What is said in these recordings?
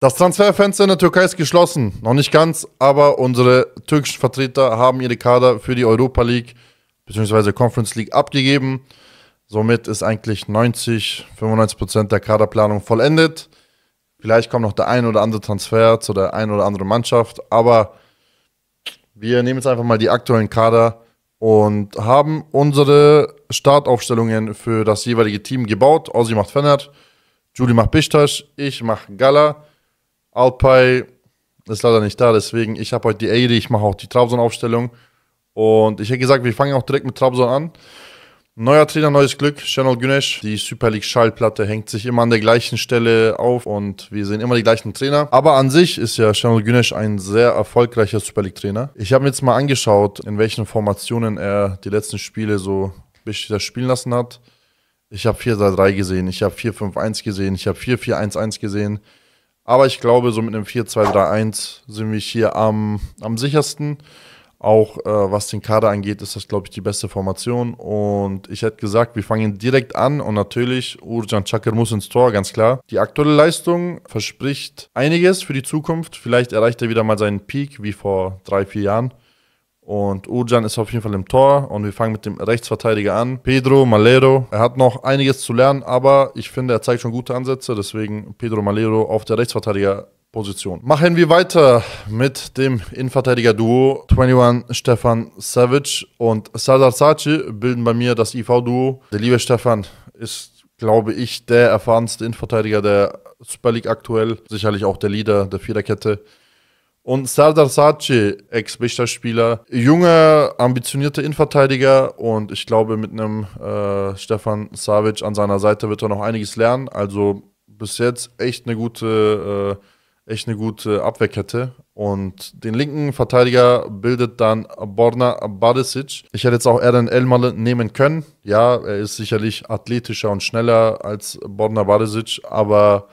Das Transferfenster in der Türkei ist geschlossen. Noch nicht ganz, aber unsere türkischen Vertreter haben ihre Kader für die Europa League bzw. Conference League abgegeben. Somit ist eigentlich 90, 95 Prozent der Kaderplanung vollendet. Vielleicht kommt noch der ein oder andere Transfer zu der ein oder anderen Mannschaft, aber wir nehmen jetzt einfach mal die aktuellen Kader und haben unsere Startaufstellungen für das jeweilige Team gebaut. Ossi macht Fennert, Juli macht Bichtasch, ich mache Gala, Alpai ist leider nicht da, deswegen ich habe heute die Eiri, ich mache auch die Trabzon-Aufstellung. Und ich hätte gesagt, wir fangen auch direkt mit Trabzon an. Neuer Trainer, neues Glück, Channel Güneş. Die Super League Schallplatte hängt sich immer an der gleichen Stelle auf und wir sehen immer die gleichen Trainer. Aber an sich ist ja Channel Güneş ein sehr erfolgreicher Super League Trainer. Ich habe mir jetzt mal angeschaut, in welchen Formationen er die letzten Spiele so das spielen lassen hat. Ich habe 4-3 gesehen, ich habe 4-5-1 gesehen, ich habe 4-4-1-1 gesehen. Aber ich glaube, so mit einem 4-2-3-1 sind wir hier am, am sichersten. Auch äh, was den Kader angeht, ist das, glaube ich, die beste Formation. Und ich hätte gesagt, wir fangen direkt an. Und natürlich, Urjan Chakir muss ins Tor, ganz klar. Die aktuelle Leistung verspricht einiges für die Zukunft. Vielleicht erreicht er wieder mal seinen Peak, wie vor drei, vier Jahren. Und Urjan ist auf jeden Fall im Tor und wir fangen mit dem Rechtsverteidiger an. Pedro Malero. Er hat noch einiges zu lernen, aber ich finde, er zeigt schon gute Ansätze. Deswegen Pedro Malero auf der Rechtsverteidiger Position. Machen wir weiter mit dem Innenverteidiger-Duo. 21 Stefan Savage und Sardar Saci bilden bei mir das IV-Duo. Der liebe Stefan ist, glaube ich, der erfahrenste Innenverteidiger der Super League aktuell. Sicherlich auch der Leader der Viererkette. Und Sardar Saci, Ex-Bichter-Spieler, junger, ambitionierter Innenverteidiger und ich glaube, mit einem äh, Stefan Savic an seiner Seite wird er noch einiges lernen. Also bis jetzt echt eine gute äh, echt eine gute Abwehrkette. Und den linken Verteidiger bildet dann Borna Badesic. Ich hätte jetzt auch Erden Elmale nehmen können. Ja, er ist sicherlich athletischer und schneller als Borna Badesic, aber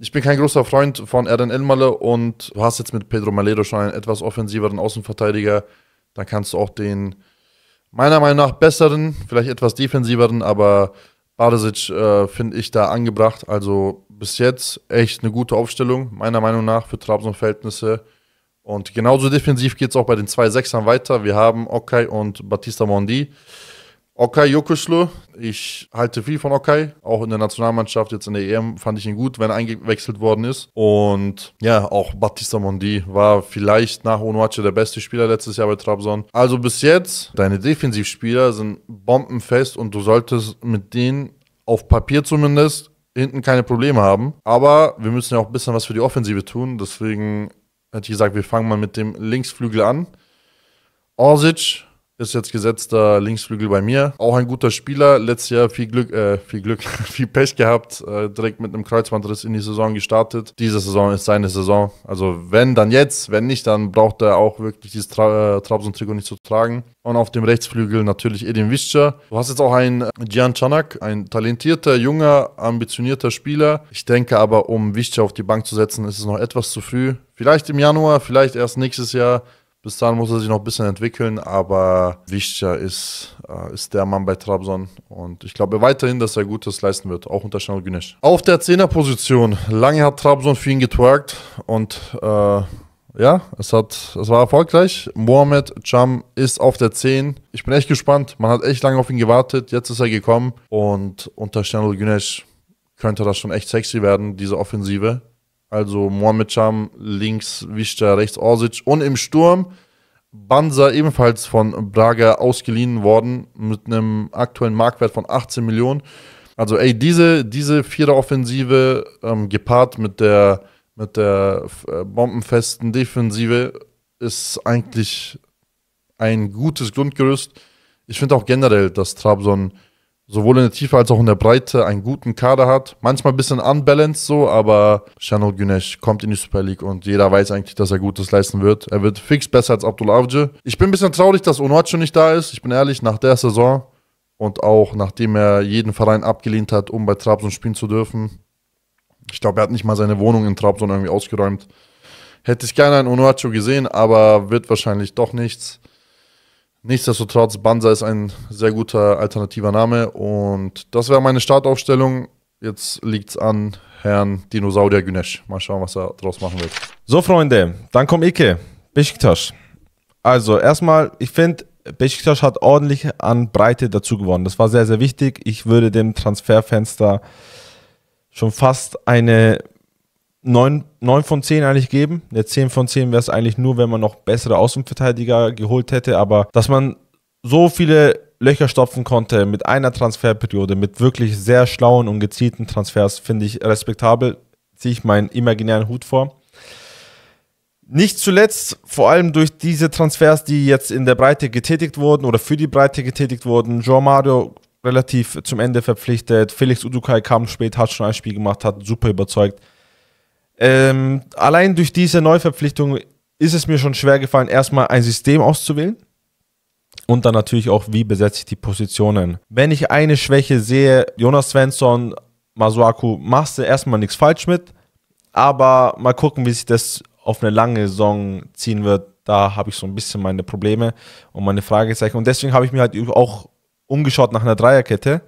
ich bin kein großer Freund von Erden Elmale und du hast jetzt mit Pedro Maledo schon einen etwas offensiveren Außenverteidiger. Dann kannst du auch den meiner Meinung nach besseren, vielleicht etwas defensiveren, aber Badesic äh, finde ich da angebracht. Also bis jetzt echt eine gute Aufstellung, meiner Meinung nach, für Trabzon Verhältnisse. Und genauso defensiv geht es auch bei den zwei Sechsern weiter. Wir haben Okay und Batista Mondi. Okay Jokuslu, ich halte viel von Okay, auch in der Nationalmannschaft, jetzt in der EM fand ich ihn gut, wenn er eingewechselt worden ist. Und ja, auch Batista Mondi war vielleicht nach Onuache der beste Spieler letztes Jahr bei Trabzon. Also bis jetzt, deine Defensivspieler sind bombenfest und du solltest mit denen auf Papier zumindest hinten keine Probleme haben. Aber wir müssen ja auch ein bisschen was für die Offensive tun. Deswegen hätte ich gesagt, wir fangen mal mit dem Linksflügel an. Orsic ist jetzt gesetzter Linksflügel bei mir. Auch ein guter Spieler. Letztes Jahr viel Glück, äh, viel Glück, viel Pech gehabt. Äh, direkt mit einem Kreuzbandriss in die Saison gestartet. Diese Saison ist seine Saison. Also wenn, dann jetzt. Wenn nicht, dann braucht er auch wirklich dieses Tra äh, Trabzon-Trikot nicht zu tragen. Und auf dem Rechtsflügel natürlich Edin Visca. Du hast jetzt auch einen äh, Gian Canak, ein talentierter, junger, ambitionierter Spieler. Ich denke aber, um Visca auf die Bank zu setzen, ist es noch etwas zu früh. Vielleicht im Januar, vielleicht erst nächstes Jahr. Bis dahin muss er sich noch ein bisschen entwickeln, aber wichtiger ist, äh, ist der Mann bei Trabzon. Und ich glaube weiterhin, dass er Gutes leisten wird, auch unter Şenol Güneş. Auf der Zehnerposition. Lange hat Trabzon für ihn getwerkt und äh, ja, es, hat, es war erfolgreich. Mohamed Cham ist auf der 10. Ich bin echt gespannt. Man hat echt lange auf ihn gewartet. Jetzt ist er gekommen und unter Şenol Güneş könnte das schon echt sexy werden, diese Offensive. Also Mohamed Cham links, Wichter rechts, Orsic und im Sturm Banza ebenfalls von Braga ausgeliehen worden mit einem aktuellen Marktwert von 18 Millionen. Also ey, diese, diese Vierer-Offensive ähm, gepaart mit der, mit der äh, bombenfesten Defensive ist eigentlich ein gutes Grundgerüst. Ich finde auch generell, dass Trabzon sowohl in der Tiefe als auch in der Breite einen guten Kader hat. Manchmal ein bisschen unbalanced so, aber Shannon Güneş kommt in die Super League und jeder weiß eigentlich, dass er Gutes leisten wird. Er wird fix besser als Abdul Avcı. Ich bin ein bisschen traurig, dass Onoacho nicht da ist. Ich bin ehrlich, nach der Saison und auch nachdem er jeden Verein abgelehnt hat, um bei Trabzon spielen zu dürfen. Ich glaube, er hat nicht mal seine Wohnung in Trabzon irgendwie ausgeräumt. Hätte ich gerne einen Onoacho gesehen, aber wird wahrscheinlich doch nichts. Nichtsdestotrotz, Banza ist ein sehr guter alternativer Name und das wäre meine Startaufstellung. Jetzt liegt es an Herrn Dinosaurier Günesch. Mal schauen, was er draus machen wird. So, Freunde, dann kommt Ike. Besiktas. Also, erstmal, ich finde, Besiktas hat ordentlich an Breite dazu gewonnen. Das war sehr, sehr wichtig. Ich würde dem Transferfenster schon fast eine 9, 9 von 10 eigentlich geben. Eine 10 von 10 wäre es eigentlich nur, wenn man noch bessere Außenverteidiger geholt hätte. Aber dass man so viele Löcher stopfen konnte mit einer Transferperiode, mit wirklich sehr schlauen und gezielten Transfers, finde ich respektabel. Ziehe ich meinen imaginären Hut vor. Nicht zuletzt, vor allem durch diese Transfers, die jetzt in der Breite getätigt wurden oder für die Breite getätigt wurden. Jean Mario relativ zum Ende verpflichtet. Felix Udukai kam spät, hat schon ein Spiel gemacht, hat super überzeugt. Ähm, allein durch diese Neuverpflichtung ist es mir schon schwer gefallen, erstmal ein System auszuwählen. Und dann natürlich auch, wie besetze ich die Positionen. Wenn ich eine Schwäche sehe, Jonas Svensson, Masuaku, machst du erstmal nichts falsch mit. Aber mal gucken, wie sich das auf eine lange Saison ziehen wird. Da habe ich so ein bisschen meine Probleme und meine Fragezeichen. Und deswegen habe ich mir halt auch umgeschaut nach einer Dreierkette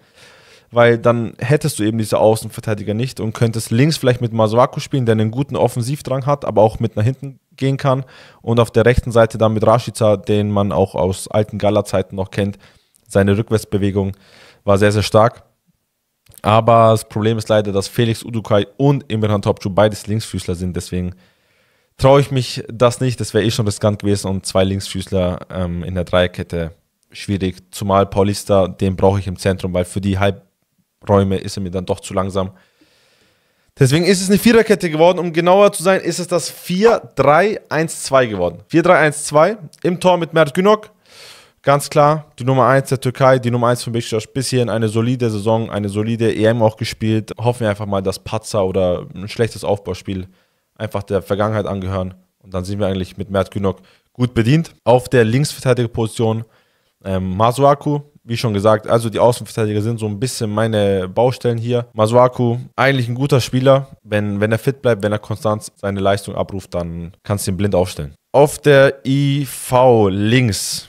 weil dann hättest du eben diese Außenverteidiger nicht und könntest links vielleicht mit Masuaku spielen, der einen guten Offensivdrang hat, aber auch mit nach hinten gehen kann und auf der rechten Seite dann mit Rashica, den man auch aus alten Gala-Zeiten noch kennt. Seine Rückwärtsbewegung war sehr, sehr stark. Aber das Problem ist leider, dass Felix Udukai und Imran Topçu beides Linksfüßler sind, deswegen traue ich mich das nicht. Das wäre eh schon riskant gewesen und zwei Linksfüßler ähm, in der Dreierkette schwierig. Zumal Paulista, den brauche ich im Zentrum, weil für die halb Räume ist er mir dann doch zu langsam. Deswegen ist es eine Viererkette geworden. Um genauer zu sein, ist es das 4-3-1-2 geworden. 4-3-1-2 im Tor mit Mert Günok. Ganz klar, die Nummer 1 der Türkei, die Nummer 1 von Beşiktaş. Bisschen eine solide Saison, eine solide EM auch gespielt. Hoffen wir einfach mal, dass Patzer oder ein schlechtes Aufbauspiel einfach der Vergangenheit angehören. Und dann sind wir eigentlich mit Mert Günok gut bedient. Auf der Linksverteidigerposition ähm, Masuaku, wie schon gesagt, also die Außenverteidiger sind so ein bisschen meine Baustellen hier. Masuaku, eigentlich ein guter Spieler. Wenn, wenn er fit bleibt, wenn er konstant seine Leistung abruft, dann kannst du ihn blind aufstellen. Auf der IV links,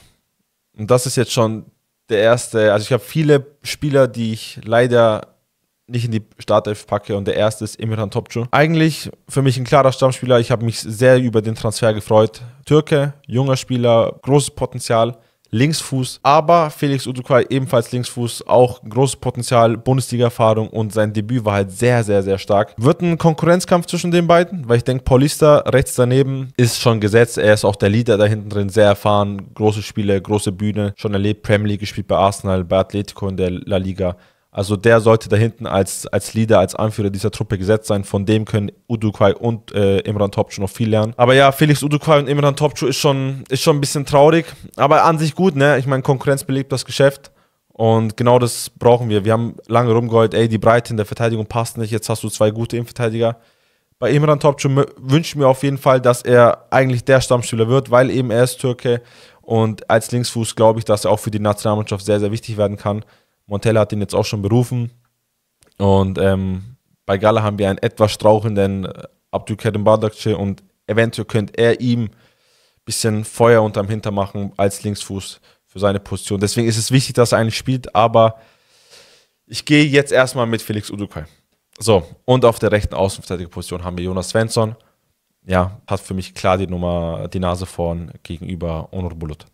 und das ist jetzt schon der erste, also ich habe viele Spieler, die ich leider nicht in die Startelf packe und der erste ist Imran Topcu. Eigentlich für mich ein klarer Stammspieler. Ich habe mich sehr über den Transfer gefreut. Türke, junger Spieler, großes Potenzial. Linksfuß. Aber Felix Udukai ebenfalls Linksfuß, auch großes Potenzial, Bundesliga-Erfahrung und sein Debüt war halt sehr, sehr, sehr stark. Wird ein Konkurrenzkampf zwischen den beiden, weil ich denke, Paulista rechts daneben ist schon gesetzt. Er ist auch der Leader da hinten drin, sehr erfahren, große Spiele, große Bühne, schon erlebt, Premier League gespielt bei Arsenal, bei Atletico in der La Liga. Also der sollte da hinten als, als Leader, als Anführer dieser Truppe gesetzt sein. Von dem können Udukai und äh, Imran Topcu noch viel lernen. Aber ja, Felix Udukai und Imran Topcu ist schon, ist schon ein bisschen traurig, aber an sich gut, ne? Ich meine, Konkurrenz belebt das Geschäft. Und genau das brauchen wir. Wir haben lange rumgeheult, ey, die Breite in der Verteidigung passt nicht. Jetzt hast du zwei gute Innenverteidiger. Bei Imran Topcu wünsche ich mir auf jeden Fall, dass er eigentlich der Stammspieler wird, weil eben er ist Türke. Und als Linksfuß glaube ich, dass er auch für die Nationalmannschaft sehr, sehr wichtig werden kann. Montella hat ihn jetzt auch schon berufen. Und ähm, bei Gala haben wir einen etwas strauchelnden äh, Abdülkerim Bardakce und eventuell könnte er ihm ein bisschen Feuer unterm Hinter machen als Linksfuß für seine Position. Deswegen ist es wichtig, dass er einen spielt, aber ich gehe jetzt erstmal mit Felix Udukai. So, und auf der rechten Außenverteidigerposition haben wir Jonas Svensson. Ja, hat für mich klar die Nummer, die Nase vorn gegenüber Onur Bulut.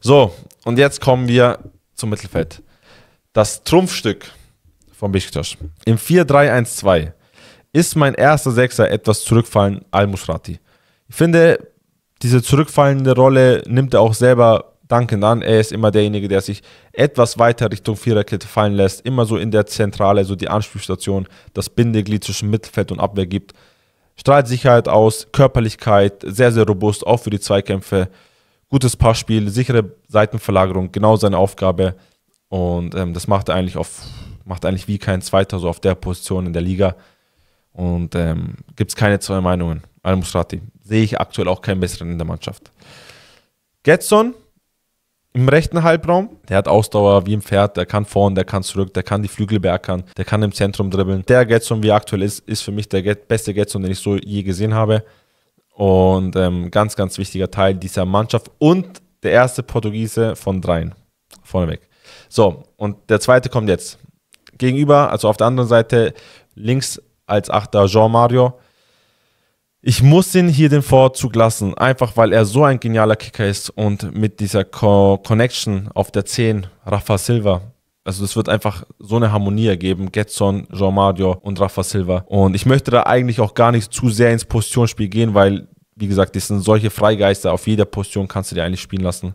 So, und jetzt kommen wir zum Mittelfeld. Das Trumpfstück von Besiktas. Im 4-3-1-2 ist mein erster Sechser etwas zurückfallen, Al-Musrati. Ich finde, diese zurückfallende Rolle nimmt er auch selber dankend an. Er ist immer derjenige, der sich etwas weiter Richtung Viererkette fallen lässt, immer so in der Zentrale, so die Anspielstation, das Bindeglied zwischen Mittelfeld und Abwehr gibt. Strahlt Sicherheit aus, Körperlichkeit, sehr, sehr robust, auch für die Zweikämpfe. Gutes Passspiel, sichere Seitenverlagerung, genau seine Aufgabe. Und ähm, das macht eigentlich auf, macht eigentlich wie kein zweiter so auf der Position in der Liga. Und ähm, gibt es keine zwei Meinungen. Al-Musrati. Sehe ich aktuell auch keinen besseren in der Mannschaft. Getson im rechten Halbraum, der hat Ausdauer wie ein Pferd, der kann vorn, der kann zurück, der kann die Flügel beackern, der kann im Zentrum dribbeln. Der Getson, wie er aktuell ist, ist für mich der Get beste Getson, den ich so je gesehen habe. Und ähm, ganz, ganz wichtiger Teil dieser Mannschaft und der erste Portugiese von dreien. Vorneweg. So, und der zweite kommt jetzt. Gegenüber, also auf der anderen Seite, links als Achter Jean Mario. Ich muss ihn hier den Vorzug lassen, einfach weil er so ein genialer Kicker ist und mit dieser Co Connection auf der 10, Rafa Silva. Also es wird einfach so eine Harmonie ergeben, Getson, Jean Mario und Rafa Silva. Und ich möchte da eigentlich auch gar nicht zu sehr ins Positionsspiel gehen, weil, wie gesagt, das sind solche Freigeister, auf jeder Position kannst du dir eigentlich spielen lassen.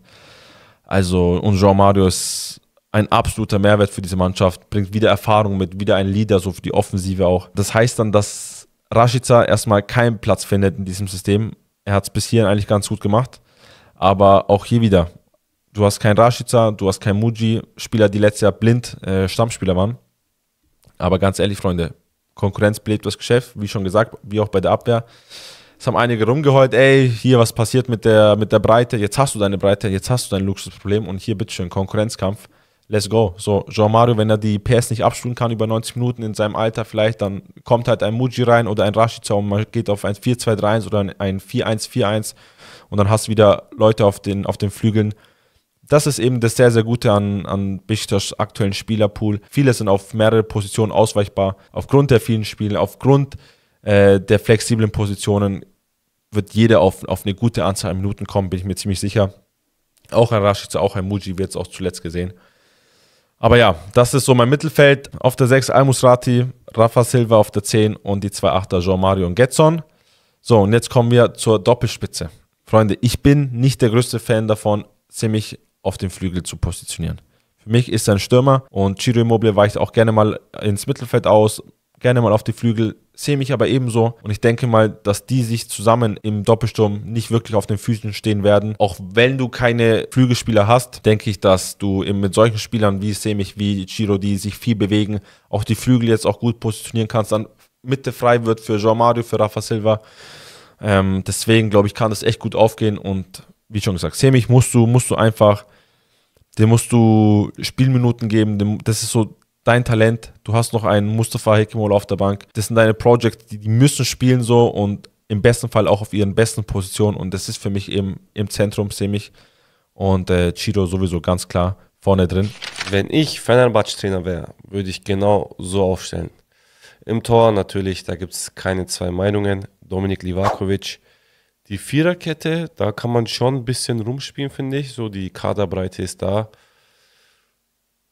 Also, und Jean Mario ist ein absoluter Mehrwert für diese Mannschaft, bringt wieder Erfahrung mit, wieder ein Leader, so für die Offensive auch. Das heißt dann, dass Rashica erstmal keinen Platz findet in diesem System. Er hat es bis hierhin eigentlich ganz gut gemacht, aber auch hier wieder. Du hast keinen Rashica, du hast keinen Muji, Spieler, die letztes Jahr blind äh, Stammspieler waren. Aber ganz ehrlich, Freunde, Konkurrenz belebt das Geschäft, wie schon gesagt, wie auch bei der Abwehr. Es haben einige rumgeheult, ey, hier was passiert mit der, mit der Breite, jetzt hast du deine Breite, jetzt hast du dein Luxusproblem und hier bitteschön, Konkurrenzkampf let's go. So, Jean Mario, wenn er die PS nicht abspielen kann über 90 Minuten in seinem Alter vielleicht, dann kommt halt ein Muji rein oder ein Rashica und man geht auf ein 4-2-3-1 oder ein 4-1-4-1 und dann hast du wieder Leute auf den, auf den Flügeln. Das ist eben das sehr, sehr Gute an, an Bichters aktuellen Spielerpool. Viele sind auf mehrere Positionen ausweichbar. Aufgrund der vielen Spiele, aufgrund äh, der flexiblen Positionen wird jeder auf, auf eine gute Anzahl an Minuten kommen, bin ich mir ziemlich sicher. Auch ein Rashica, auch ein Muji wird es auch zuletzt gesehen. Aber ja, das ist so mein Mittelfeld. Auf der 6 Al-Musrati, Rafa Silva auf der 10 und die zwei er Jean Mario und Getzon. So, und jetzt kommen wir zur Doppelspitze. Freunde, ich bin nicht der größte Fan davon, ziemlich auf dem Flügel zu positionieren. Für mich ist er ein Stürmer und Ciro Immobile weicht auch gerne mal ins Mittelfeld aus, gerne mal auf die Flügel, sehe mich aber ebenso und ich denke mal, dass die sich zusammen im Doppelsturm nicht wirklich auf den Füßen stehen werden. Auch wenn du keine Flügelspieler hast, denke ich, dass du mit solchen Spielern wie Semich, wie Chiro, die sich viel bewegen, auch die Flügel jetzt auch gut positionieren kannst, dann Mitte frei wird für Jean Mario, für Rafa Silva. Ähm, deswegen glaube ich, kann das echt gut aufgehen und wie schon gesagt, Semich musst du, musst du einfach, dem musst du Spielminuten geben, dem, das ist so dein Talent, du hast noch einen Mustafa Hekimol auf der Bank. Das sind deine Projects, die, die müssen spielen so und im besten Fall auch auf ihren besten Positionen. Und das ist für mich eben im Zentrum, ziemlich. Und äh, Chiro sowieso ganz klar vorne drin. Wenn ich Fenerbahce-Trainer wäre, würde ich genau so aufstellen. Im Tor natürlich, da gibt es keine zwei Meinungen. Dominik Livakovic. Die Viererkette, da kann man schon ein bisschen rumspielen, finde ich. So die Kaderbreite ist da.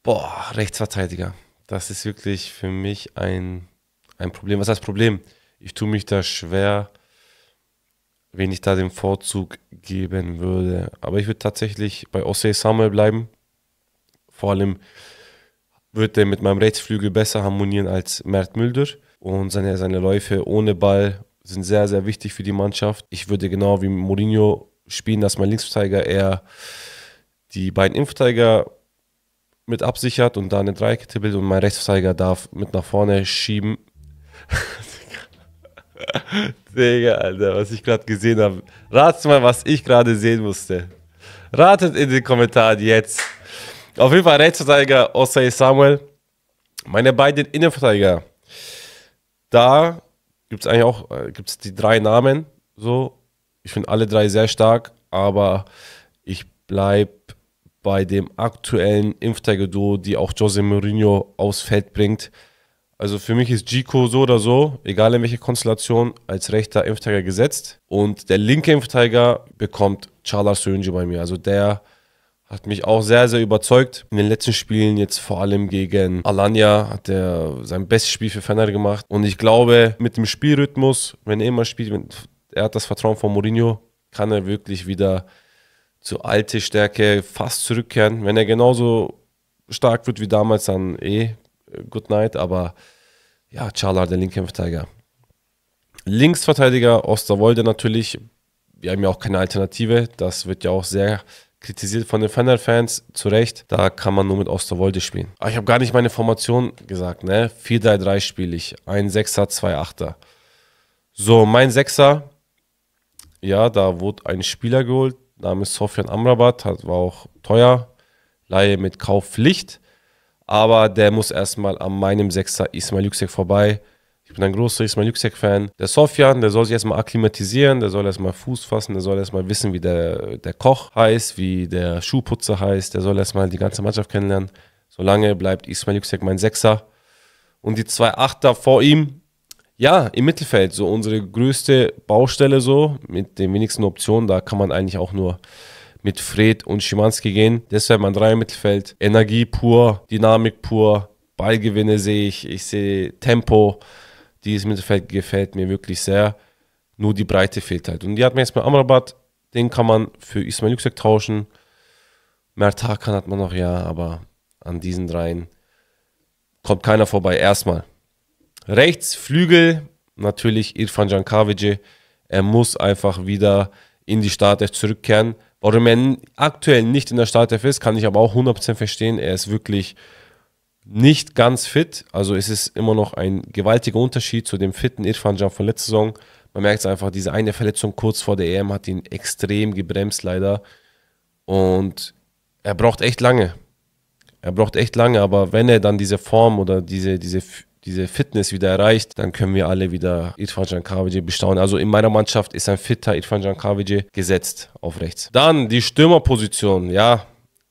Boah, Rechtsverteidiger das ist wirklich für mich ein, ein Problem. Was heißt Problem? Ich tue mich da schwer, wenn ich da den Vorzug geben würde. Aber ich würde tatsächlich bei Osei Samuel bleiben. Vor allem wird er mit meinem Rechtsflügel besser harmonieren als Mert Mülder. Und seine, seine Läufe ohne Ball sind sehr, sehr wichtig für die Mannschaft. Ich würde genau wie Mourinho spielen, dass mein Linksverteidiger eher die beiden Innenverteidiger mit absichert und da eine Dreierkette tippelt und mein Rechtszeiger darf mit nach vorne schieben. Digga, Alter, was ich gerade gesehen habe. Ratet mal, was ich gerade sehen musste. Ratet in den Kommentaren jetzt. Auf jeden Fall Rechtsverteidiger Osei Samuel. Meine beiden Innenverteidiger. Da gibt es eigentlich auch äh, gibt's die drei Namen. So, ich finde alle drei sehr stark, aber ich bleibe bei dem aktuellen Impftagedo, die auch Jose Mourinho aufs Feld bringt. Also für mich ist Gico so oder so, egal in welcher Konstellation, als rechter Impfteiger gesetzt. Und der linke Impfteiger bekommt Charles Sönje bei mir. Also der hat mich auch sehr, sehr überzeugt. In den letzten Spielen, jetzt vor allem gegen Alanya, hat er sein bestes Spiel für Fenner gemacht. Und ich glaube, mit dem Spielrhythmus, wenn er immer spielt, er hat das Vertrauen von Mourinho, kann er wirklich wieder so alte Stärke fast zurückkehren. Wenn er genauso stark wird wie damals, dann eh äh, good night. Aber ja, Chalar, der linke Verteidiger. Linksverteidiger Osterwolde natürlich. Wir haben ja auch keine Alternative. Das wird ja auch sehr kritisiert von den Fender-Fans. Zu Recht. Da kann man nur mit Osterwolde spielen. Aber ah, ich habe gar nicht meine Formation gesagt. Ne? 4-3-3 spiele ich. Ein Sechser, zwei Achter. So, mein Sechser. Ja, da wurde ein Spieler geholt Name ist Sofian Amrabat, hat, war auch teuer, Laie mit Kaufpflicht. Aber der muss erstmal an meinem Sechser Ismail Yüksek vorbei. Ich bin ein großer Ismail Yüksek-Fan. Der Sofian, der soll sich erstmal akklimatisieren, der soll erstmal Fuß fassen, der soll erstmal wissen, wie der, der Koch heißt, wie der Schuhputzer heißt, der soll erstmal die ganze Mannschaft kennenlernen. Solange bleibt Ismail Yüksek mein Sechser. Und die zwei Achter vor ihm, ja, im Mittelfeld, so unsere größte Baustelle so, mit den wenigsten Optionen, da kann man eigentlich auch nur mit Fred und Schimanski gehen. Deshalb mein Dreier Mittelfeld, Energie pur, Dynamik pur, Ballgewinne sehe ich, ich sehe Tempo. Dieses Mittelfeld gefällt mir wirklich sehr. Nur die Breite fehlt halt. Und die hat man jetzt mit Amrabat, den kann man für Ismail Yüksek tauschen. Mertakan hat man noch, ja, aber an diesen dreien kommt keiner vorbei. Erstmal. Rechts Flügel, natürlich Irfan Cankavici. Er muss einfach wieder in die Startelf zurückkehren. Warum er aktuell nicht in der Startelf ist, kann ich aber auch 100% verstehen. Er ist wirklich nicht ganz fit. Also es ist immer noch ein gewaltiger Unterschied zu dem fitten Irfan Can von letzter Saison. Man merkt es einfach, diese eine Verletzung kurz vor der EM hat ihn extrem gebremst leider. Und er braucht echt lange. Er braucht echt lange, aber wenn er dann diese Form oder diese, diese diese Fitness wieder erreicht, dann können wir alle wieder Irfan Cankavici bestaunen. Also in meiner Mannschaft ist ein fitter Irfan Cankavici gesetzt auf rechts. Dann die Stürmerposition. Ja,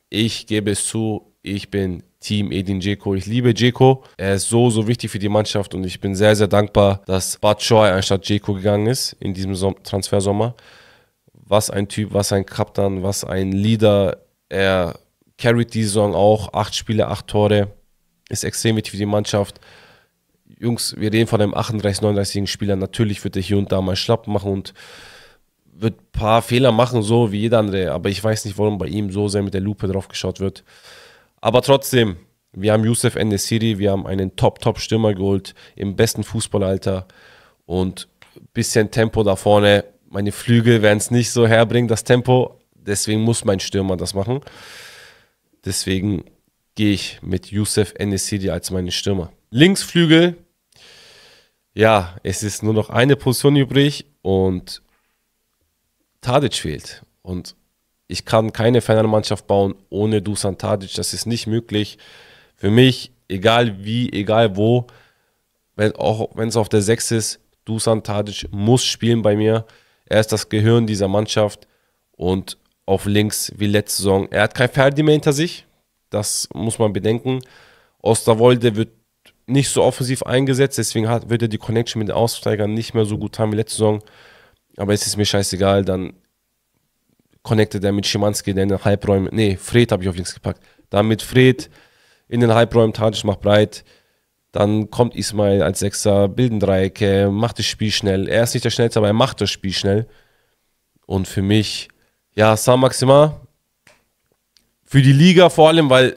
ich gebe es zu, ich bin Team Edin Dzeko. Ich liebe Dzeko. Er ist so, so wichtig für die Mannschaft und ich bin sehr, sehr dankbar, dass Batshuayi anstatt Dzeko gegangen ist in diesem Transfersommer. Was ein Typ, was ein Kapitän, was ein Leader. Er carried die Saison auch. Acht Spiele, acht Tore. Ist extrem wichtig für die Mannschaft. Jungs, wir reden von einem 38, 39-jährigen Spieler. Natürlich wird er hier und da mal schlapp machen und wird ein paar Fehler machen, so wie jeder andere. Aber ich weiß nicht, warum bei ihm so sehr mit der Lupe drauf geschaut wird. Aber trotzdem, wir haben Youssef Enesiri, wir haben einen Top-Top-Stürmer geholt, im besten Fußballalter und ein bisschen Tempo da vorne. Meine Flügel werden es nicht so herbringen, das Tempo. Deswegen muss mein Stürmer das machen. Deswegen gehe ich mit Youssef Enesiri als meinen Stürmer. Linksflügel ja, es ist nur noch eine Position übrig und Tadic fehlt. Und ich kann keine Fernsehmannschaft bauen ohne Dusan Tadic. Das ist nicht möglich. Für mich, egal wie, egal wo, wenn, auch wenn es auf der 6 ist, Dusan Tadic muss spielen bei mir. Er ist das Gehirn dieser Mannschaft und auf links wie letzte Saison. Er hat kein Ferdi mehr hinter sich. Das muss man bedenken. Osterwolde wird nicht so offensiv eingesetzt, deswegen hat, wird er die Connection mit den Aussteigern nicht mehr so gut haben wie letzte Saison. Aber es ist mir scheißegal, dann connectet er mit Schimanski, der in den Halbräumen, nee, Fred habe ich auf links gepackt. Dann mit Fred in den Halbräumen, Tadic macht breit. Dann kommt Ismail als Sechser, bilden Dreiecke, macht das Spiel schnell. Er ist nicht der Schnellste, aber er macht das Spiel schnell. Und für mich, ja, Sam Maxima, für die Liga vor allem, weil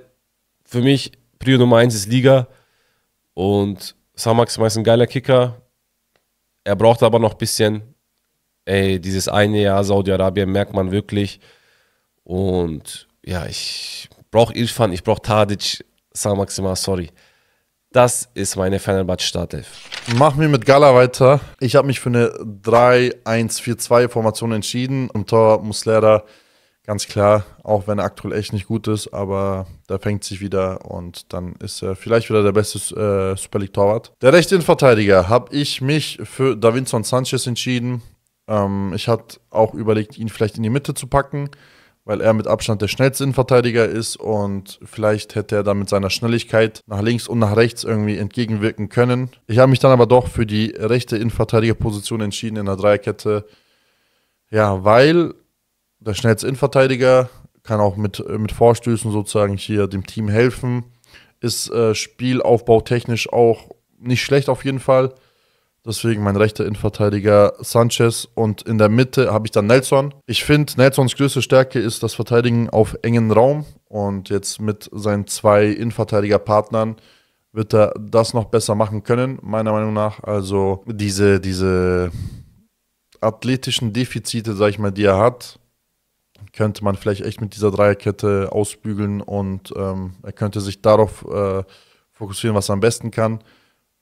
für mich Prio Nummer 1 ist Liga. Und Samak ist ein geiler Kicker. Er braucht aber noch ein bisschen. Ey, dieses eine Jahr Saudi-Arabien merkt man wirklich. Und ja, ich brauche Irfan, ich brauche Tadic, Samak sorry. Das ist meine Fenerbahce Startelf. Machen wir mit Gala weiter. Ich habe mich für eine 3-1-4-2-Formation entschieden. Im Tor Muslera, ganz klar, auch wenn er aktuell echt nicht gut ist, aber da fängt sich wieder und dann ist er vielleicht wieder der beste äh, Super League Torwart. Der rechte Innenverteidiger habe ich mich für Davinson Sanchez entschieden. Ähm, ich hatte auch überlegt, ihn vielleicht in die Mitte zu packen, weil er mit Abstand der schnellste Innenverteidiger ist und vielleicht hätte er dann mit seiner Schnelligkeit nach links und nach rechts irgendwie entgegenwirken können. Ich habe mich dann aber doch für die rechte Innenverteidigerposition entschieden in der Dreierkette. Ja, weil der schnellste Innenverteidiger, kann auch mit, äh, mit Vorstößen sozusagen hier dem Team helfen, ist äh, spielaufbautechnisch auch nicht schlecht auf jeden Fall. Deswegen mein rechter Innenverteidiger Sanchez und in der Mitte habe ich dann Nelson. Ich finde, Nelsons größte Stärke ist das Verteidigen auf engen Raum und jetzt mit seinen zwei Innenverteidigerpartnern wird er das noch besser machen können, meiner Meinung nach. Also diese, diese athletischen Defizite, sag ich mal, die er hat, könnte man vielleicht echt mit dieser Dreierkette ausbügeln und ähm, er könnte sich darauf äh, fokussieren, was er am besten kann.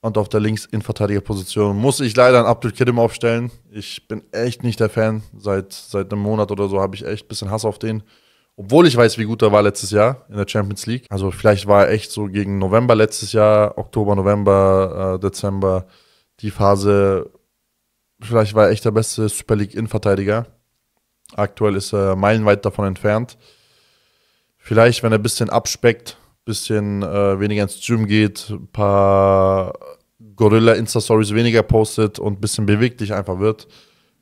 Und auf der Links-Innenverteidigerposition muss ich leider einen Abdul aufstellen. Ich bin echt nicht der Fan. Seit, seit einem Monat oder so habe ich echt ein bisschen Hass auf den. Obwohl ich weiß, wie gut er war letztes Jahr in der Champions League. Also vielleicht war er echt so gegen November letztes Jahr, Oktober, November, äh, Dezember, die Phase. Vielleicht war er echt der beste Super League-Innenverteidiger. Aktuell ist er meilenweit davon entfernt. Vielleicht, wenn er ein bisschen abspeckt, ein bisschen äh, weniger ins Gym geht, ein paar Gorilla-Insta-Stories weniger postet und ein bisschen beweglich einfach wird,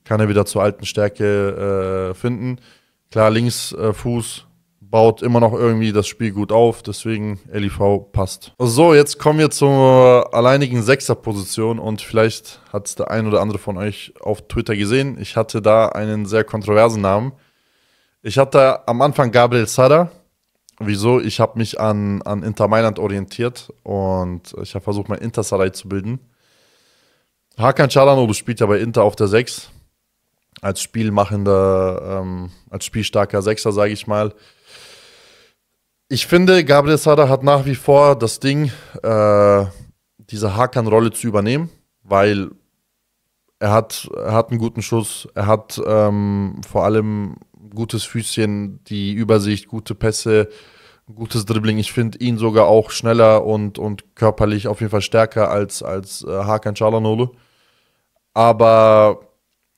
kann er wieder zur alten Stärke äh, finden. Klar, links äh, Fuß baut immer noch irgendwie das Spiel gut auf, deswegen LIV passt. So, jetzt kommen wir zur alleinigen Sechserposition und vielleicht hat es der ein oder andere von euch auf Twitter gesehen. Ich hatte da einen sehr kontroversen Namen. Ich hatte am Anfang Gabriel Sada. Wieso? Ich habe mich an, an Inter Mailand orientiert und ich habe versucht, mein Inter-Sarai zu bilden. Hakan Çalhanoğlu spielt ja bei Inter auf der Sechs. als spielmachender, ähm, als spielstarker Sechser, sage ich mal. Ich finde, Gabriel Sada hat nach wie vor das Ding, äh, diese Hakan-Rolle zu übernehmen, weil er hat, er hat einen guten Schuss, er hat ähm, vor allem gutes Füßchen, die Übersicht, gute Pässe, gutes Dribbling. Ich finde ihn sogar auch schneller und, und körperlich auf jeden Fall stärker als, als äh, Hakan Chalanolo. Aber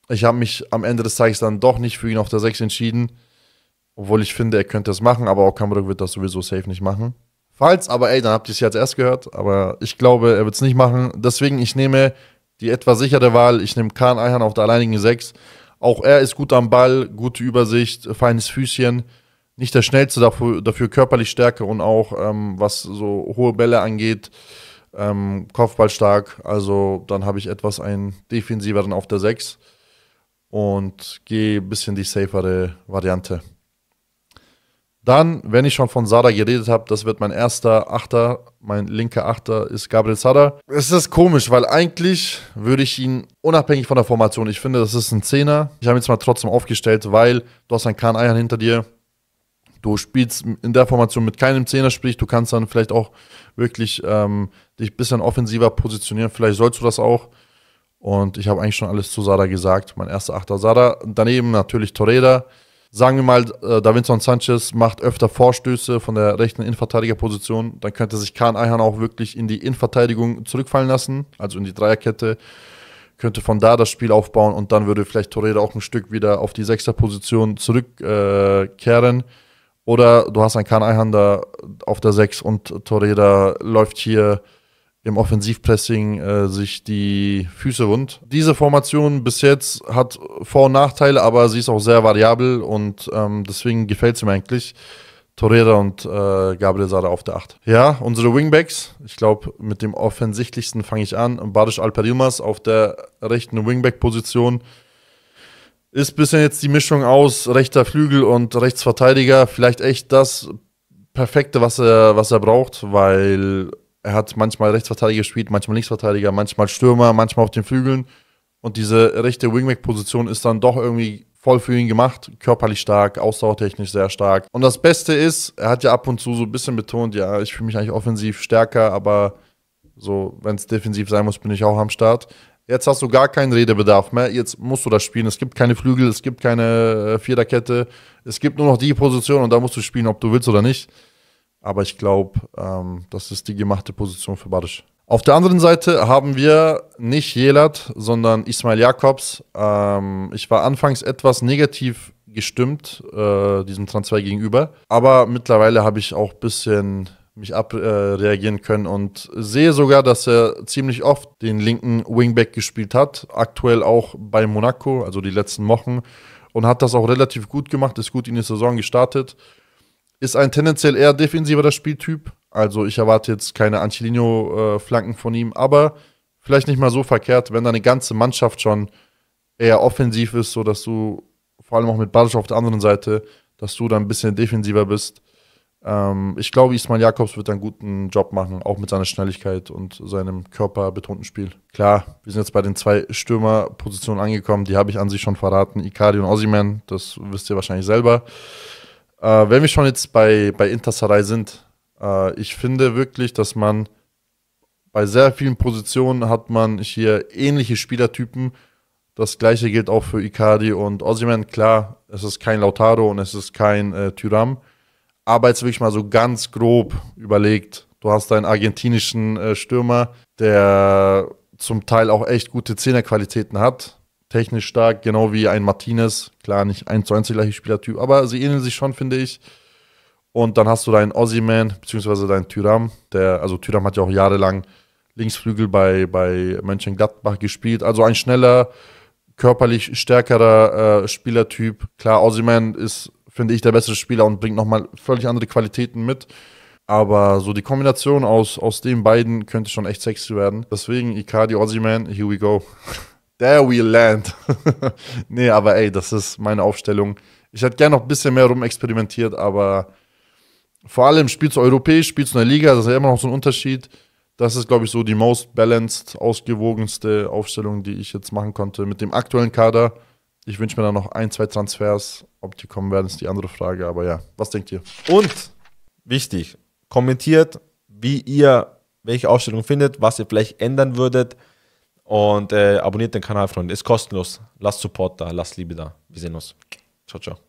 ich habe mich am Ende des Tages dann doch nicht für ihn auf der 6 entschieden obwohl ich finde, er könnte es machen, aber auch Okamura wird das sowieso safe nicht machen. Falls, aber ey, dann habt ihr es jetzt erst gehört. Aber ich glaube, er wird es nicht machen. Deswegen, ich nehme die etwas sichere Wahl. Ich nehme Kahn Eihan auf der alleinigen 6. Auch er ist gut am Ball, gute Übersicht, feines Füßchen. Nicht der schnellste, dafür, dafür körperlich Stärke und auch ähm, was so hohe Bälle angeht, ähm, Kopfball stark. Also dann habe ich etwas einen defensiveren auf der 6 und gehe ein bisschen die safere Variante. Dann, wenn ich schon von Sada geredet habe, das wird mein erster Achter. Mein linker Achter ist Gabriel Sada. Es ist komisch, weil eigentlich würde ich ihn unabhängig von der Formation, ich finde, das ist ein Zehner. Ich habe ihn jetzt mal trotzdem aufgestellt, weil du hast einen Kahn Eiern hinter dir. Du spielst in der Formation mit keinem Zehner, sprich, du kannst dann vielleicht auch wirklich ähm, dich ein bisschen offensiver positionieren. Vielleicht sollst du das auch. Und ich habe eigentlich schon alles zu Sada gesagt. Mein erster Achter Sada. Daneben natürlich Torreira. Sagen wir mal, äh, Davinson Sanchez macht öfter Vorstöße von der rechten Innenverteidigerposition, dann könnte sich Kahn Eihan auch wirklich in die Innenverteidigung zurückfallen lassen, also in die Dreierkette, könnte von da das Spiel aufbauen und dann würde vielleicht Torreira auch ein Stück wieder auf die Sechserposition zurückkehren. Äh, Oder du hast einen Kahn Eihan da auf der Sechs und Torreira läuft hier im Offensivpressing äh, sich die Füße wund. Diese Formation bis jetzt hat Vor- und Nachteile, aber sie ist auch sehr variabel und ähm, deswegen gefällt sie mir eigentlich. Torreira und äh, Gabriel Sara auf der 8. Ja, unsere Wingbacks. Ich glaube, mit dem offensichtlichsten fange ich an. Badisch Alperilmas auf der rechten Wingback-Position ist bisher jetzt die Mischung aus rechter Flügel und Rechtsverteidiger vielleicht echt das Perfekte, was er, was er braucht, weil er hat manchmal Rechtsverteidiger gespielt, manchmal Linksverteidiger, manchmal Stürmer, manchmal auf den Flügeln. Und diese rechte Wingback-Position ist dann doch irgendwie voll für ihn gemacht. Körperlich stark, ausdauertechnisch sehr stark. Und das Beste ist, er hat ja ab und zu so ein bisschen betont, ja, ich fühle mich eigentlich offensiv stärker, aber so, wenn es defensiv sein muss, bin ich auch am Start. Jetzt hast du gar keinen Redebedarf mehr. Jetzt musst du das spielen. Es gibt keine Flügel, es gibt keine äh, Viererkette. Es gibt nur noch die Position und da musst du spielen, ob du willst oder nicht. Aber ich glaube, ähm, das ist die gemachte Position für Badisch. Auf der anderen Seite haben wir nicht Jelat, sondern Ismail Jakobs. Ähm, ich war anfangs etwas negativ gestimmt äh, diesem Transfer gegenüber, aber mittlerweile habe ich auch ein bisschen mich abreagieren äh, können und sehe sogar, dass er ziemlich oft den linken Wingback gespielt hat, aktuell auch bei Monaco, also die letzten Wochen und hat das auch relativ gut gemacht, ist gut in die Saison gestartet ist ein tendenziell eher defensiverer Spieltyp. Also ich erwarte jetzt keine Angelino-Flanken äh, von ihm, aber vielleicht nicht mal so verkehrt, wenn deine ganze Mannschaft schon eher offensiv ist, sodass du vor allem auch mit Badisch auf der anderen Seite, dass du dann ein bisschen defensiver bist. Ähm, ich glaube, Ismail Jakobs wird einen guten Job machen, auch mit seiner Schnelligkeit und seinem körperbetonten Spiel. Klar, wir sind jetzt bei den zwei Stürmerpositionen angekommen, die habe ich an sich schon verraten, Icardi und Ossiman, das wisst ihr wahrscheinlich selber. Äh, wenn wir schon jetzt bei, bei Interserei sind, äh, ich finde wirklich, dass man bei sehr vielen Positionen hat man hier ähnliche Spielertypen. Das gleiche gilt auch für Icardi und Osiman. Klar, es ist kein Lautaro und es ist kein äh, Tyram. Aber jetzt wirklich mal so ganz grob überlegt. Du hast einen argentinischen äh, Stürmer, der zum Teil auch echt gute Zehnerqualitäten hat technisch stark, genau wie ein Martinez. Klar, nicht 1 zu 1 der gleiche Spielertyp, aber sie ähneln sich schon, finde ich. Und dann hast du deinen Ossiman, beziehungsweise deinen Tyram, der, also Tyram hat ja auch jahrelang Linksflügel bei, bei Mönchengladbach gespielt. Also ein schneller, körperlich stärkerer äh, Spielertyp. Klar, Ossiman ist, finde ich, der bessere Spieler und bringt nochmal völlig andere Qualitäten mit. Aber so die Kombination aus, aus den beiden könnte schon echt sexy werden. Deswegen Icardi, Ossiman, here we go. There we land. nee, aber ey, das ist meine Aufstellung. Ich hätte gerne noch ein bisschen mehr rumexperimentiert, aber vor allem spielst du europäisch, spielst du in der Liga, das ist ja immer noch so ein Unterschied. Das ist, glaube ich, so die most balanced, ausgewogenste Aufstellung, die ich jetzt machen konnte mit dem aktuellen Kader. Ich wünsche mir da noch ein, zwei Transfers. Ob die kommen werden, ist die andere Frage. Aber ja, was denkt ihr? Und wichtig, kommentiert, wie ihr welche Aufstellung findet, was ihr vielleicht ändern würdet. Und äh, abonniert den Kanal, Freunde. Ist kostenlos. Lasst Support da, lasst Liebe da. Wir sehen uns. Ciao, ciao.